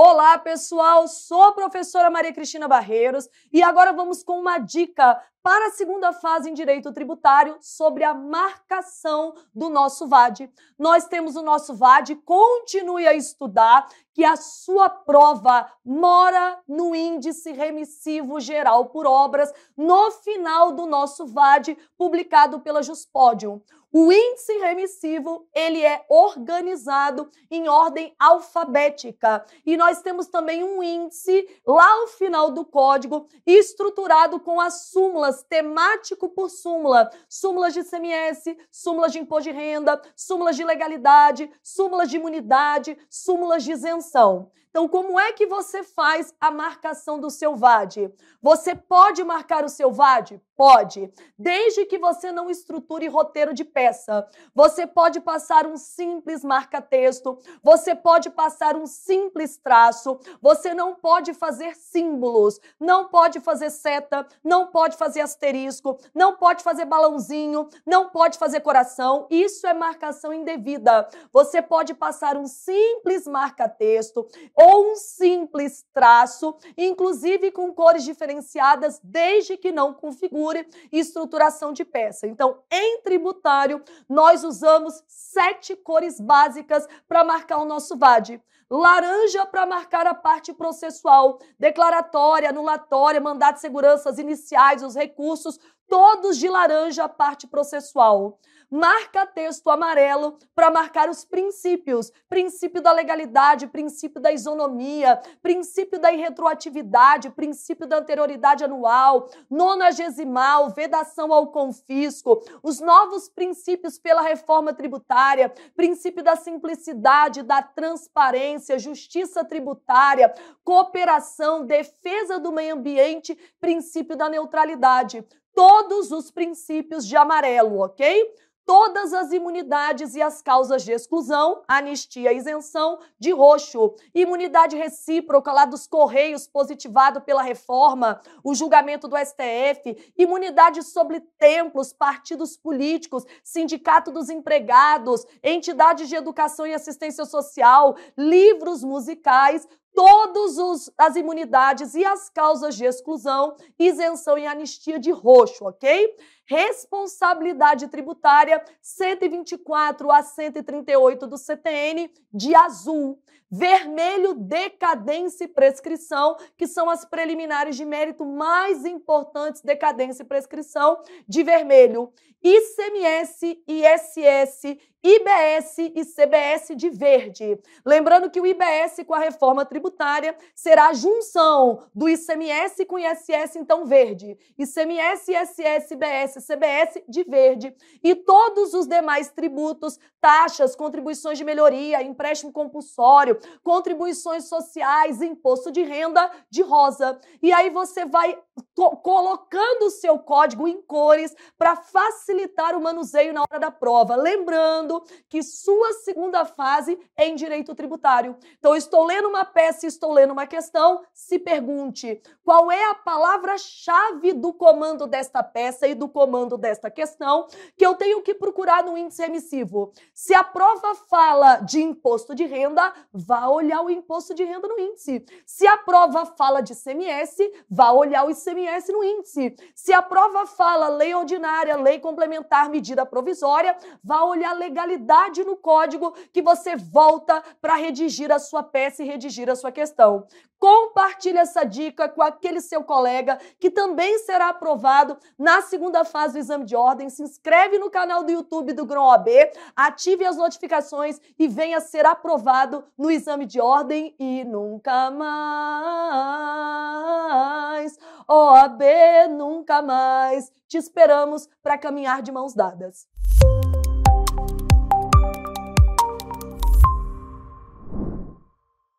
Olá, pessoal! Sou a professora Maria Cristina Barreiros e agora vamos com uma dica para a segunda fase em direito tributário sobre a marcação do nosso VAD. Nós temos o nosso VAD, continue a estudar, que a sua prova mora no índice remissivo geral por obras no final do nosso VAD, publicado pela Juspódium. O índice remissivo, ele é organizado em ordem alfabética. E nós temos também um índice lá ao final do código, estruturado com as súmulas, temático por súmula. Súmulas de CMS, súmulas de imposto de renda, súmulas de legalidade, súmulas de imunidade, súmulas de isenção. Então, como é que você faz a marcação do seu VAD? Você pode marcar o seu VAD? Pode, desde que você não estruture roteiro de peça. Você pode passar um simples marca-texto, você pode passar um simples traço, você não pode fazer símbolos, não pode fazer seta, não pode fazer asterisco, não pode fazer balãozinho, não pode fazer coração. Isso é marcação indevida. Você pode passar um simples marca-texto ou um simples traço, inclusive com cores diferenciadas, desde que não configure estruturação de peça. Então, em tributário, nós usamos sete cores básicas para marcar o nosso VAD. Laranja para marcar a parte processual, declaratória, anulatória, mandato de seguranças iniciais, os recursos, todos de laranja a parte processual. Marca texto amarelo para marcar os princípios: princípio da legalidade, princípio da isonomia, princípio da irretroatividade, princípio da anterioridade anual, nonagesimal, vedação ao confisco, os novos princípios pela reforma tributária, princípio da simplicidade, da transparência, justiça tributária, cooperação, defesa do meio ambiente, princípio da neutralidade todos os princípios de amarelo, ok? Todas as imunidades e as causas de exclusão, anistia, isenção, de roxo, imunidade recíproca lá dos Correios, positivado pela reforma, o julgamento do STF, imunidade sobre templos, partidos políticos, sindicato dos empregados, entidades de educação e assistência social, livros musicais, todas as imunidades e as causas de exclusão, isenção e anistia de roxo, ok? Responsabilidade tributária 124 a 138 do CTN de azul. Vermelho, decadência e prescrição, que são as preliminares de mérito mais importantes, decadência e prescrição, de vermelho. ICMS, ISS IBS e CBS de verde. Lembrando que o IBS com a reforma tributária será a junção do ICMS com ISS então verde, ICMS, ISS, IBS, CBS de verde e todos os demais tributos, taxas, contribuições de melhoria, empréstimo compulsório, contribuições sociais, imposto de renda de rosa. E aí você vai co colocando o seu código em cores para facilitar o manuseio na hora da prova. Lembrando que sua segunda fase é em direito tributário. Então, estou lendo uma peça, estou lendo uma questão, se pergunte qual é a palavra-chave do comando desta peça e do comando desta questão que eu tenho que procurar no índice remissivo. Se a prova fala de imposto de renda, vá olhar o imposto de renda no índice. Se a prova fala de CMS, vá olhar o ICMS no índice. Se a prova fala lei ordinária, lei complementar, medida provisória, vá olhar legal ilegalidade no código que você volta para redigir a sua peça e redigir a sua questão. Compartilhe essa dica com aquele seu colega que também será aprovado na segunda fase do exame de ordem. Se inscreve no canal do YouTube do Grão OAB, ative as notificações e venha ser aprovado no exame de ordem e nunca mais. OAB nunca mais. Te esperamos para caminhar de mãos dadas.